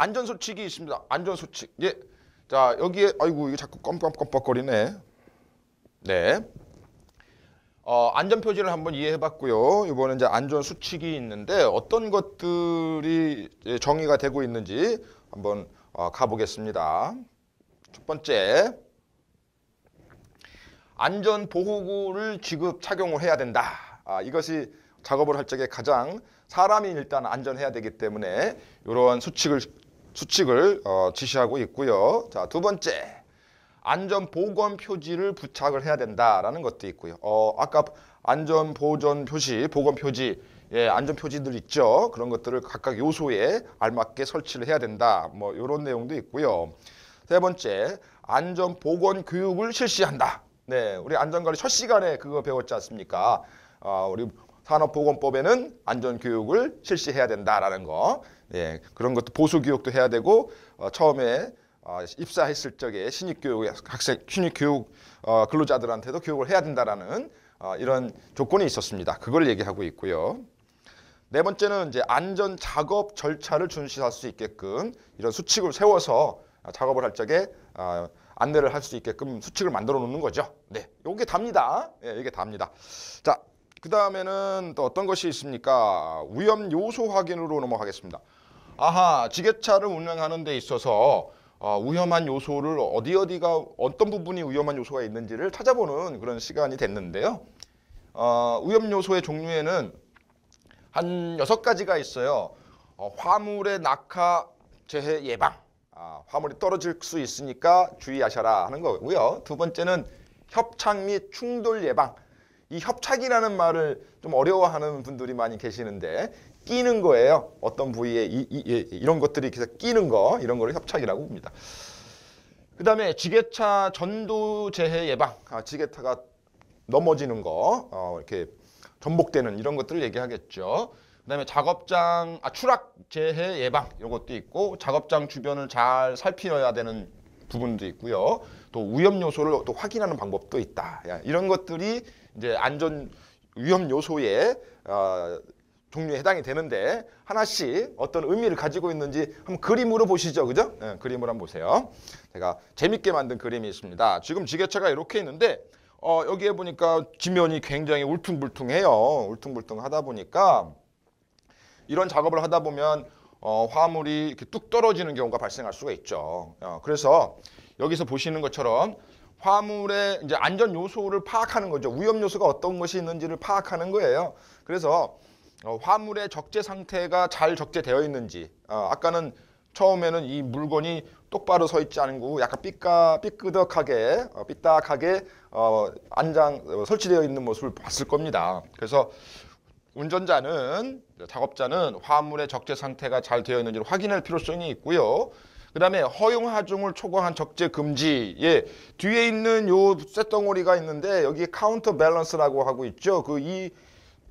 안전 수칙이 있습니다. 안전 수칙. 예. 자, 여기에 아이고 이거 자꾸 껌껌껌뻑거리네. 네. 어, 안전 표지를 한번 이해해 봤고요. 이번에 이제 안전 수칙이 있는데 어떤 것들이 정의가 되고 있는지 한번 어, 가보겠습니다. 첫 번째. 안전 보호구를 지급 착용을 해야 된다. 아, 이것이 작업을 할 적에 가장 사람이 일단 안전해야 되기 때문에 이러한 수칙을 수칙을 어, 지시하고 있고요. 자, 두 번째. 안전보건 표지를 부착을 해야 된다라는 것도 있고요. 어, 아까 안전보전 표시, 보건 표지, 예, 안전 표지들 있죠. 그런 것들을 각각 요소에 알맞게 설치를 해야 된다. 뭐 이런 내용도 있고요. 세 번째, 안전보건 교육을 실시한다. 네, 우리 안전관리 첫 시간에 그거 배웠지 않습니까? 아, 우리 산업보건법에는 안전교육을 실시해야 된다라는 거. 예, 그런 것도 보수교육도 해야 되고 어, 처음에 어, 입사했을 적에 신입교육 학생 신입교육 어, 근로자들한테도 교육을 해야 된다라는 어, 이런 조건이 있었습니다. 그걸 얘기하고 있고요. 네 번째는 이제 안전 작업 절차를 준수할 수 있게끔 이런 수칙을 세워서 작업을 할 적에 어, 안내를 할 수 있게끔 수칙을 만들어 놓는 거죠. 네, 이게 답니다. 예, 이게 답니다. 자, 그 다음에는 또 어떤 것이 있습니까? 위험 요소 확인으로 넘어가겠습니다. 아하, 지게차를 운영하는 데 있어서 어, 위험한 요소를 어디 어디가 어떤 부분이 위험한 요소가 있는지를 찾아보는 그런 시간이 됐는데요. 어, 위험 요소의 종류에는 한 여섯 가지가 있어요. 어, 화물의 낙하 재해 예방. 아, 화물이 떨어질 수 있으니까 주의하셔라 하는 거고요. 두 번째는 협착 및 충돌 예방. 이 협착이라는 말을 좀 어려워하는 분들이 많이 계시는데 끼는 거예요. 어떤 부위에 이, 이, 이런 것들이 계속 끼는 거 이런 거를 협착이라고 봅니다. 그 다음에 지게차 전도재해 예방 아, 지게차가 넘어지는 거 어, 이렇게 전복되는 이런 것들을 얘기하겠죠. 그다음에 작업장 아, 추락 재해 예방 이것도 런 있고 작업장 주변을 잘 살피어야 되는 부분도 있고요. 또 위험 요소를 또 확인하는 방법도 있다. 야, 이런 것들이 이제 안전 위험 요소의 어, 종류에 해당이 되는데 하나씩 어떤 의미를 가지고 있는지 한번 그림으로 보시죠. 그죠? 네, 그림으로 한번 보세요. 제가 재밌게 만든 그림이 있습니다. 지금 지게차가 이렇게 있는데 어, 여기에 보니까 지면이 굉장히 울퉁불퉁해요. 울퉁불퉁하다 보니까 이런 작업을 하다 보면 어, 화물이 이렇게 뚝 떨어지는 경우가 발생할 수가 있죠. 어, 그래서 여기서 보시는 것처럼 화물의 이제 안전 요소를 파악하는 거죠. 위험 요소가 어떤 것이 있는지를 파악하는 거예요. 그래서 어, 화물의 적재 상태가 잘 적재되어 있는지 어, 아까는 처음에는 이 물건이 똑바로 서 있지 않고 약간 삐까 삐끄덕하게 어, 삐딱하게 어, 안장 어, 설치되어 있는 모습을 봤을 겁니다. 그래서 운전자는 작업자는 화물의 적재 상태가 잘 되어 있는지를 확인할 필요성이 있고요. 그 다음에 허용하중을 초과한 적재 금지. 예. 뒤에 있는 요 쇳덩어리가 있는데 여기 카운터 밸런스라고 하고 있죠. 그이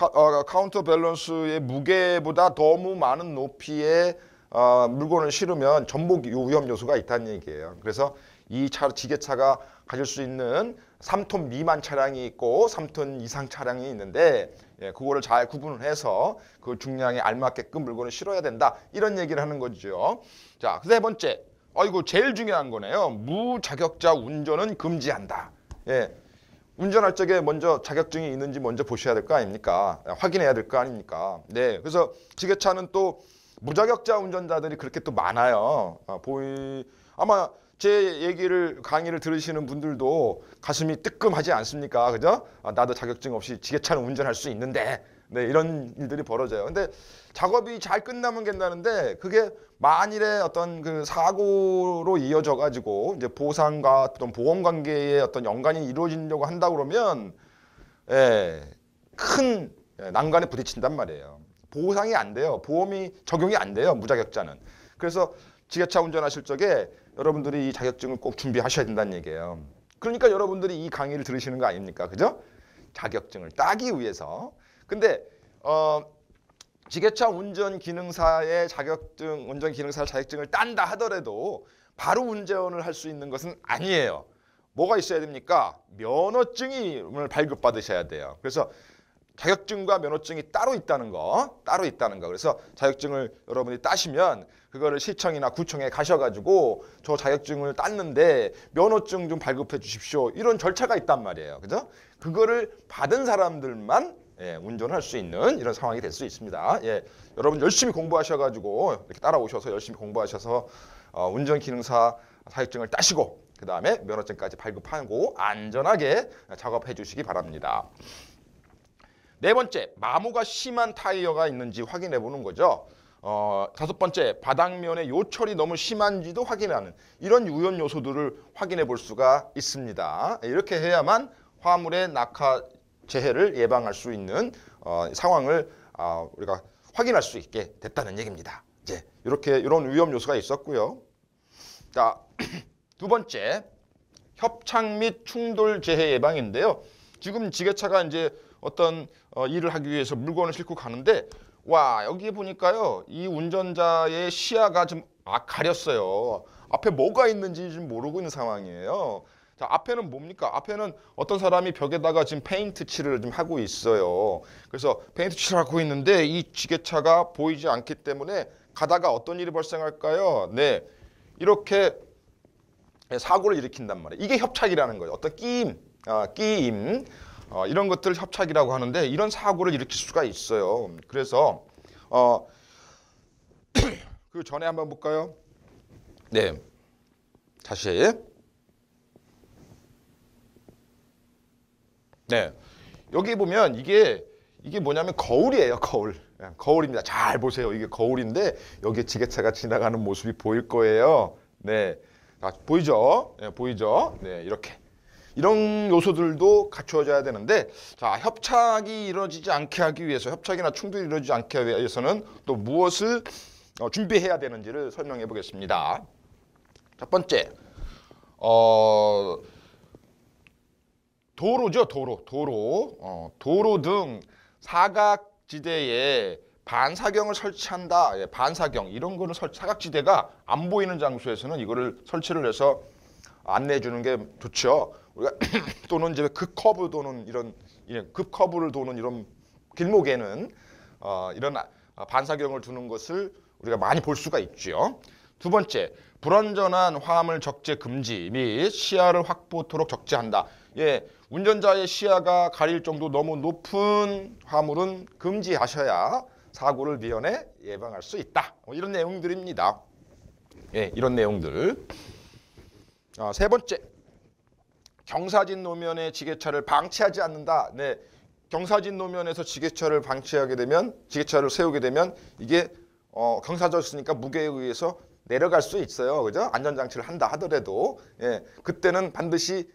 어, 카운터 밸런스의 무게보다 너무 많은 높이의 어, 물건을 실으면 전복 위험 요소가 있다는 얘기예요. 그래서 이 차, 지게차가 가질 수 있는 3톤 미만 차량이 있고 3톤 이상 차량이 있는데 예, 그거를 잘 구분을 해서 그 중량에 알맞게끔 물건을 실어야 된다. 이런 얘기를 하는 거죠. 자, 세 번째. 아이고 제일 중요한 거네요. 무자격자 운전은 금지한다. 예. 운전할 적에 먼저 자격증이 있는지 먼저 보셔야 될 거 아닙니까? 예, 확인해야 될 거 아닙니까? 네. 그래서 지게차는 또 무자격자 운전자들이 그렇게 또 많아요. 아, 보이 아마 제 얘기를 강의를 들으시는 분들도 가슴이 뜨끔하지 않습니까? 그죠? 아, 나도 자격증 없이 지게차는 운전할 수 있는데 네, 이런 일들이 벌어져요. 근데 작업이 잘 끝나면 된다는데 그게 만일에 어떤 그 사고로 이어져 가지고 이제 보상과 어떤 보험 관계에 어떤 연관이 이루어지려고 한다 그러면 예, 큰 예, 난관에 부딪힌단 말이에요. 보상이 안 돼요. 보험이 적용이 안 돼요. 무자격자는. 그래서 지게차 운전하실 적에 여러분들이 이 자격증을 꼭 준비하셔야 된다는 얘기예요. 그러니까 여러분들이 이 강의를 들으시는 거 아닙니까? 그죠? 자격증을 따기 위해서. 근데 어 지게차 운전 기능사의 자격증, 운전 기능사 자격증을 딴다 하더라도 바로 운전을 할 수 있는 것은 아니에요. 뭐가 있어야 됩니까? 면허증을 발급받으셔야 돼요. 그래서 자격증과 면허증이 따로 있다는 거, 따로 있다는 거. 그래서 자격증을 여러분이 따시면 그거를 시청이나 구청에 가셔가지고 저 자격증을 땄는데 면허증 좀 발급해 주십시오. 이런 절차가 있단 말이에요. 그죠? 그거를 받은 사람들만 예, 운전할 수 있는 이런 상황이 될 수 있습니다. 예, 여러분 열심히 공부하셔가지고 이렇게 따라오셔서 열심히 공부하셔서 어, 운전기능사 자격증을 따시고 그 다음에 면허증까지 발급하고 안전하게 작업해 주시기 바랍니다. 네 번째, 마모가 심한 타이어가 있는지 확인해 보는 거죠. 어, 다섯 번째, 바닥면의 요철이 너무 심한지도 확인하는 이런 유연 요소들을 확인해 볼 수가 있습니다. 이렇게 해야만 화물의 낙하 재해를 예방할 수 있는 어, 상황을 어, 우리가 확인할 수 있게 됐다는 얘기입니다. 이제 이렇게 이런 위험 요소가 있었고요. 자, 두 번째, 협착 및 충돌 재해 예방인데요. 지금 지게차가 이제 어떤 어, 일을 하기 위해서 물건을 싣고 가는데 와 여기에 보니까요 이 운전자의 시야가 좀 아, 가렸어요. 앞에 뭐가 있는지 지금 모르고 있는 상황이에요. 자, 앞에는 뭡니까? 앞에는 어떤 사람이 벽에다가 지금 페인트 칠을 좀 하고 있어요. 그래서 페인트 칠을 하고 있는데 이 지게차가 보이지 않기 때문에 가다가 어떤 일이 발생할까요? 네. 이렇게 사고를 일으킨단 말이에요. 이게 협착이라는 거예요. 어떤 끼임, 아, 끼임. 어, 이런 것들 을 협착이라고 하는데 이런 사고를 일으킬 수가 있어요. 그래서 어, 그 전에 한번 볼까요? 네, 다시 네 여기 보면 이게 이게 뭐냐면 거울이에요 거울 예, 거울입니다 잘 보세요 이게 거울인데 여기에 지게차가 지나가는 모습이 보일 거예요 네 아, 보이죠 네, 보이죠 네 이렇게 이런 요소들도 갖춰져야 되는데 자 협착이 이루어지지 않게 하기 위해서 협착이나 충돌이 이루어지지 않게 하기 위해서는 또 무엇을 어, 준비해야 되는지를 설명해 보겠습니다. 첫 번째 어, 도로죠 도로 도로 어, 도로 등 사각지대에 반사경을 설치한다 예, 반사경 이런 거는 설, 사각지대가 안 보이는 장소에서는 이거를 설치를 해서 안내해 주는 게 좋죠. 우리가 또는 이제 급 커브 도는 이런 이런 예, 급 커브를 도는 이런 길목에는 어, 이런 아, 아, 반사경을 두는 것을 우리가 많이 볼 수가 있죠두 번째, 불완전한 화물 적재 금지 및 시야를 확보토록 적재한다. 예, 운전자의 시야가 가릴 정도 너무 높은 화물은 금지하셔야 사고를 미연에 예방할 수 있다. 뭐 이런 내용들입니다. 예, 이런 내용들. 어, 세 번째, 경사진 노면에 지게차를 방치하지 않는다. 네, 경사진 노면에서 지게차를 방치하게 되면 지게차를 세우게 되면 이게 어, 경사졌으니까 무게에 의해서 내려갈 수 있어요. 그죠? 안전장치를 한다 하더라도 예, 그때는 반드시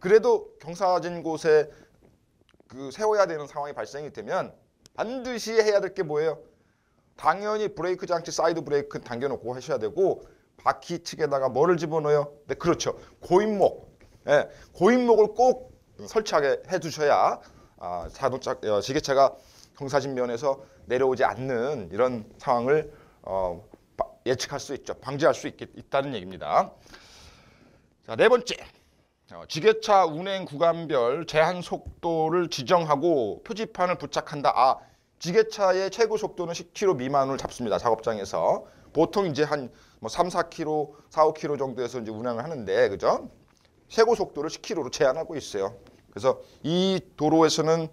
그래도 경사진 곳에 그 세워야 되는 상황이 발생이 되면 반드시 해야 될 게 뭐예요? 당연히 브레이크 장치 사이드 브레이크 당겨놓고 하셔야 되고 바퀴 측에다가 뭐를 집어넣어요? 네, 그렇죠. 고인목. 예, 고인목을 꼭 설치하게 해두셔야 아, 자동차 어, 지게차가 경사진면에서 내려오지 않는 이런 상황을 어, 바, 예측할 수 있죠. 방지할 수 있, 있다는 얘기입니다. 자, 네 번째. 어, 지게차 운행 구간별 제한 속도를 지정하고 표지판을 부착한다. 아, 지게차의 최고 속도는 10km 미만을 잡습니다. 작업장에서. 보통 이제 한뭐 3, 4km, 4, 5km 정도에서 이제 운항을 하는데 그죠? 최고 속도를 10km로 제한하고 있어요. 그래서 이 도로에서는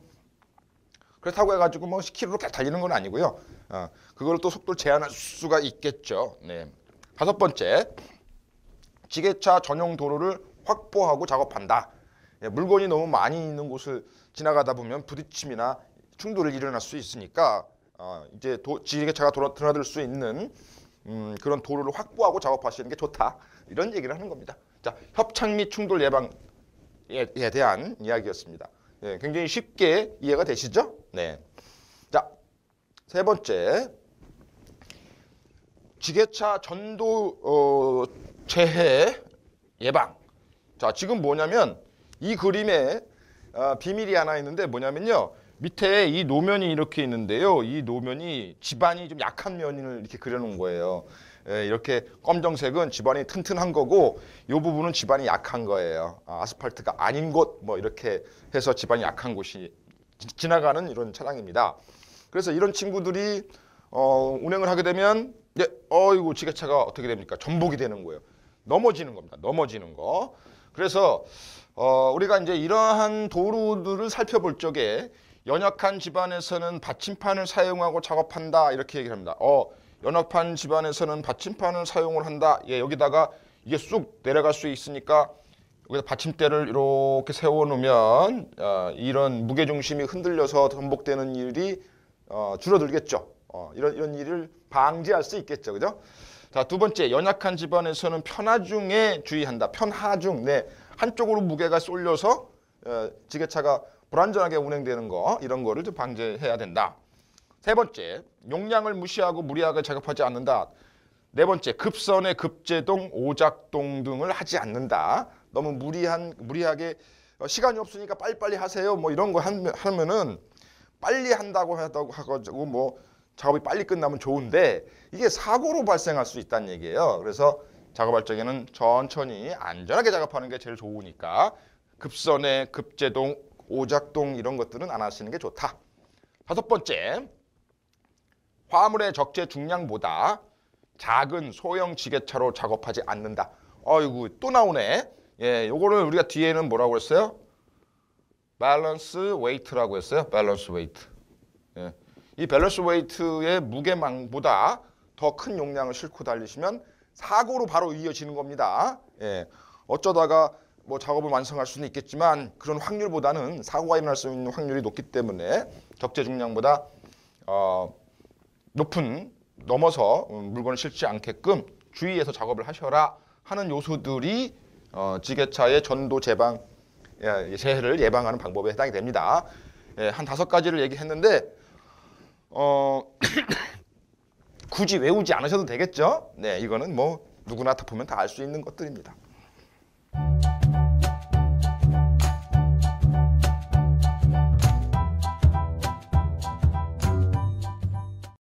그렇다고 해가지고 뭐 10km로 계속 달리는 건 아니고요. 어, 그걸 또 속도를 제한할 수가 있겠죠. 네. 다섯 번째, 지게차 전용 도로를 확보하고 작업한다. 예, 물건이 너무 많이 있는 곳을 지나가다 보면 부딪힘이나 충돌이 일어날 수 있으니까 어, 이제 도, 지게차가 돌아, 드나들 수 있는 음, 그런 도로를 확보하고 작업하시는 게 좋다. 이런 얘기를 하는 겁니다. 자, 협착 및 충돌 예방에 대한 이야기였습니다. 예, 굉장히 쉽게 이해가 되시죠? 네. 자, 세 번째. 지게차 전도 어, 재해 예방. 자, 지금 뭐냐면 이 그림에 어, 비밀이 하나 있는데 뭐냐면요. 밑에 이 노면이 이렇게 있는데요. 이 노면이 집안이좀 약한 면을 이렇게 그려놓은 거예요. 예, 이렇게 검정색은 집안이 튼튼한 거고 이 부분은 집안이 약한 거예요. 아, 스팔트가 아닌 곳 뭐 이렇게 해서 집안이 약한 곳이 지, 나가는 이런 차량입니다. 그래서 이런 친구들이 어, 운행을 하게 되면 예, 어이구 지게차가 어떻게 됩니까? 전복이 되는 거예요. 넘어지는 겁니다. 넘어지는 거. 그래서 어, 우리가 이제 이러한 도로들을 살펴볼 적에 연약한 집안에서는 받침판을 사용하고 작업한다 이렇게 얘기를 합니다. 어, 연약한 집안에서는 받침판을 사용을 한다. 예, 여기다가 이게 쑥 내려갈 수 있으니까 여기다 받침대를 이렇게 세워놓으면 어, 이런 무게중심이 흔들려서 전복되는 일이 어, 줄어들겠죠. 어, 이런, 이런 일을 방지할 수 있겠죠. 그죠? 자, 두 번째, 연약한 집안에서는 편하중에 주의한다. 편하중, 네. 한쪽으로 무게가 쏠려서 어, 지게차가 불안전하게 운행되는 거 이런 거를 좀 방지해야 된다. 세 번째, 용량을 무시하고 무리하게 작업하지 않는다. 네 번째, 급선의 급제동, 오작동 등을 하지 않는다. 너무 무리한 무리하게 어, 시간이 없으니까 빨리빨리 하세요. 뭐 이런 거 하면, 은 빨리 한다고 하다고 하고 뭐 작업이 빨리 끝나면 좋은데 이게 사고로 발생할 수 있다는 얘기예요. 그래서 작업할 적에는 천천히 안전하게 작업하는 게 제일 좋으니까 급선의 급제동 오작동 이런 것들은 안 하시는 게 좋다. 다섯 번째, 화물의 적재 중량보다 작은 소형 지게차로 작업하지 않는다. 어이구 또 나오네. 예, 요거를 우리가 뒤에는 뭐라고 했어요? 밸런스 웨이트라고 했어요. 밸런스 웨이트. 예. 이 밸런스 웨이트의 무게망보다 더 큰 용량을 싣고 달리시면 사고로 바로 이어지는 겁니다. 예. 어쩌다가 뭐 작업을 완성할 수는 있겠지만 그런 확률보다는 사고가 일어날 수 있는 확률이 높기 때문에 적재 중량보다 어, 높은 넘어서 물건을 실지 않게끔 주의해서 작업을 하셔라 하는 요소들이 어, 지게차의 전도 재방 예, 재해를 예방하는 방법에 해당이 됩니다. 예, 한 다섯 가지를 얘기했는데 어, 굳이 외우지 않으셔도 되겠죠? 네, 이거는 뭐 누구나 다 보면 다 알 수 있는 것들입니다.